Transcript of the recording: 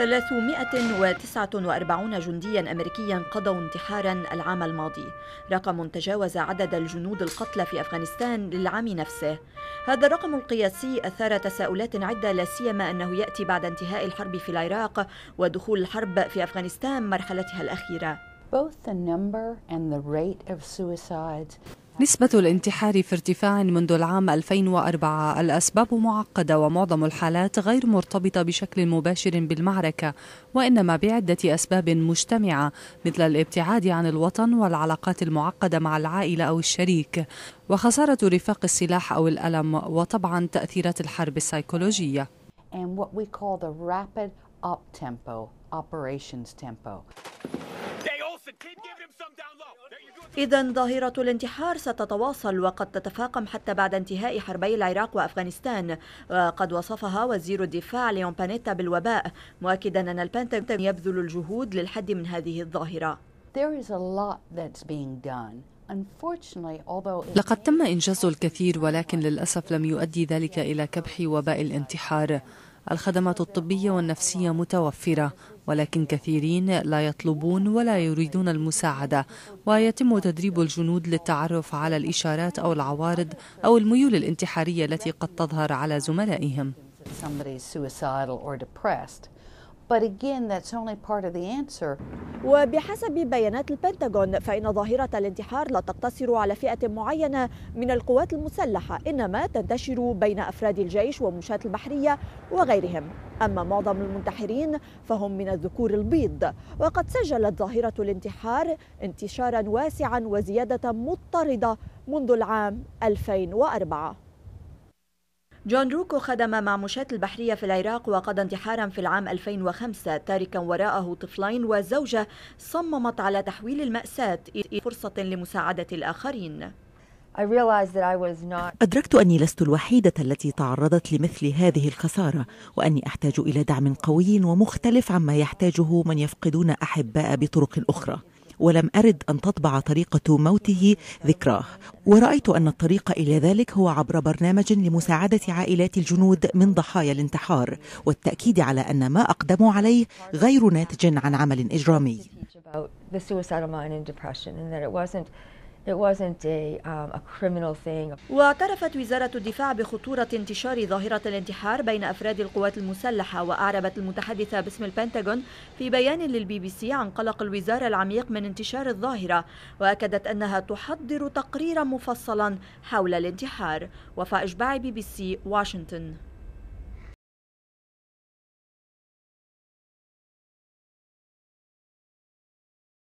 349 جنديا أمريكيا قضوا انتحارا العام الماضي رقم تجاوز عدد الجنود القتلى في أفغانستان للعام نفسه هذا الرقم القياسي أثار تساؤلات عدة لا سيما أنه يأتي بعد انتهاء الحرب في العراق ودخول الحرب في أفغانستان مرحلتها الأخيرة Both the number and the rate of نسبة الانتحار في ارتفاع منذ العام 2004 الأسباب معقدة ومعظم الحالات غير مرتبطة بشكل مباشر بالمعركة وإنما بعدة أسباب مجتمعة مثل الابتعاد عن الوطن والعلاقات المعقدة مع العائلة أو الشريك وخسارة رفاق السلاح أو الألم وطبعا تأثيرات الحرب السيكولوجية. And what we call the rapid up tempo, operations tempo. إذا ظاهرة الانتحار ستتواصل وقد تتفاقم حتى بعد انتهاء حربي العراق وأفغانستان وقد وصفها وزير الدفاع ليون بانيتا بالوباء مؤكدا أن البنتاغون يبذل الجهود للحد من هذه الظاهرة لقد تم إنجاز الكثير ولكن للأسف لم يؤدي ذلك إلى كبح وباء الانتحار الخدمات الطبية والنفسية متوفرة ولكن كثيرين لا يطلبون ولا يريدون المساعدة ويتم تدريب الجنود للتعرف على الإشارات أو العوارض أو الميول الانتحارية التي قد تظهر على زملائهم But again, that's only part of the answer. وبحسب بيانات البنتاغون فإن ظاهرة الانتحار لا تقتصر على فئة معينة من القوات المسلحة إنما تنتشر بين أفراد الجيش ومشاة البحرية وغيرهم أما معظم المنتحرين فهم من الذكور البيض وقد سجلت ظاهرة الانتحار انتشارا واسعا وزيادة مضطردة منذ العام 2004 جون روكو خدم مع مشاة البحرية في العراق وقضى انتحارا في العام 2005 تاركا وراءه طفلين وزوجة صممت على تحويل المأساة إلى فرصة لمساعدة الآخرين أدركت أني لست الوحيدة التي تعرضت لمثل هذه الخسارة وأني أحتاج إلى دعم قوي ومختلف عما يحتاجه من يفقدون أحباء بطرق أخرى ولم أرد أن تطبع طريقة موته ذكراه ورأيت أن الطريق إلى ذلك هو عبر برنامج لمساعدة عائلات الجنود من ضحايا الانتحار والتأكيد على أن ما أقدموا عليه غير ناتج عن عمل إجرامي It wasn't a, um, a criminal thing. واعترفت وزارة الدفاع بخطورة انتشار ظاهرة الانتحار بين أفراد القوات المسلحة وأعربت المتحدثة باسم البنتاغون في بيان للبي بي سي عن قلق الوزارة العميق من انتشار الظاهرة وأكدت أنها تحضر تقريرا مفصلا حول الانتحار وفاء إشباعي بي بي سي واشنطن